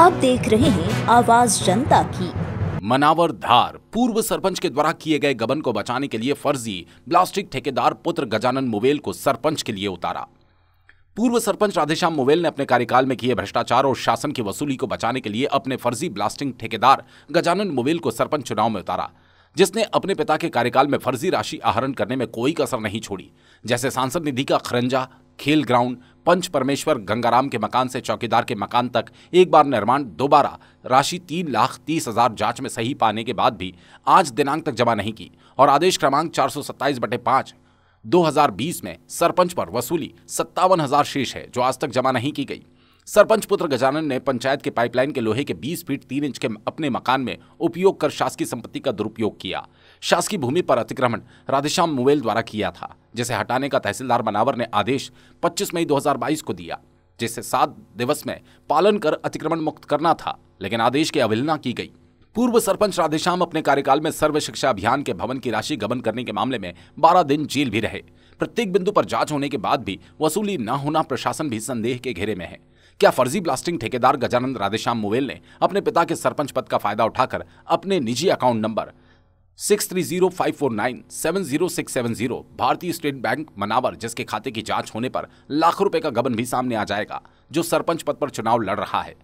आप देख रहे हैं आवाज जनता की मनावर धार पूर्व सरपंच के द्वारा किए गए गबन को बचाने के लिए फर्जी ब्लास्टिक ठेकेदार पुत्र गजानन मुवेल को सरपंच के लिए उतारा पूर्व सरपंच राधेश्याम मुवेल ने अपने कार्यकाल में किए भ्रष्टाचार और शासन की वसूली को बचाने के लिए अपने फर्जी ब्लास्टिंग ठेकेदार गजानन मुवेल को सरपंच चुनाव में उतारा जिसने अपने पिता के कार्यकाल में फर्जी राशि आहरण करने में कोई कसर नहीं छोड़ी जैसे सांसद निधि का खरंजा खेल ग्राउंड पंच परमेश्वर गंगाराम के मकान से चौकीदार के मकान तक एक बार निर्माण दोबारा राशि तीन लाख तीस हजार जांच में सही पाने के बाद भी आज दिनांक तक जमा नहीं की और आदेश क्रमांक चार सौ सत्ताईस बटे पाँच बीस में सरपंच पर वसूली सत्तावन हजार शेष है जो आज तक जमा नहीं की गई सरपंच पुत्र गजानन ने पंचायत के पाइपलाइन के लोहे के 20 फीट 3 इंच के अपने मकान में उपयोग कर शासकीय संपत्ति का दुरुपयोग किया शासकीय भूमि पर अतिक्रमण राधेश्याम मुवेल द्वारा किया था जिसे हटाने का तहसीलदार बनावर ने आदेश 25 मई 2022 को दिया जिसे सात दिवस में पालन कर अतिक्रमण मुक्त करना था लेकिन आदेश की अवहेलना की गई पूर्व सरपंच राधेश्याम अपने कार्यकाल में सर्व शिक्षा अभियान के भवन की राशि गबन करने के मामले में बारह दिन जेल भी रहे प्रत्येक बिंदु पर जांच होने के बाद भी वसूली न होना प्रशासन भी संदेह के घेरे में है क्या फर्जी ब्लास्टिंग ठेकेदार गजानंद राधेश्याम मुवेल ने अपने पिता के सरपंच पद का फायदा उठाकर अपने निजी account number six three zero five four nine seven zero six seven zero भारतीय स्टेट बैंक मनावर जिसके खाते की जांच होने पर लाखों रुपए का गबन भी सामने आ जाएगा जो सरपंच पद पर चुनाव लड़ रहा है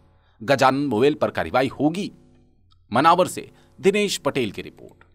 गजानंद मुवेल पर कार्रवाई होगी मनावर से दिनेश पटेल की रिपोर्ट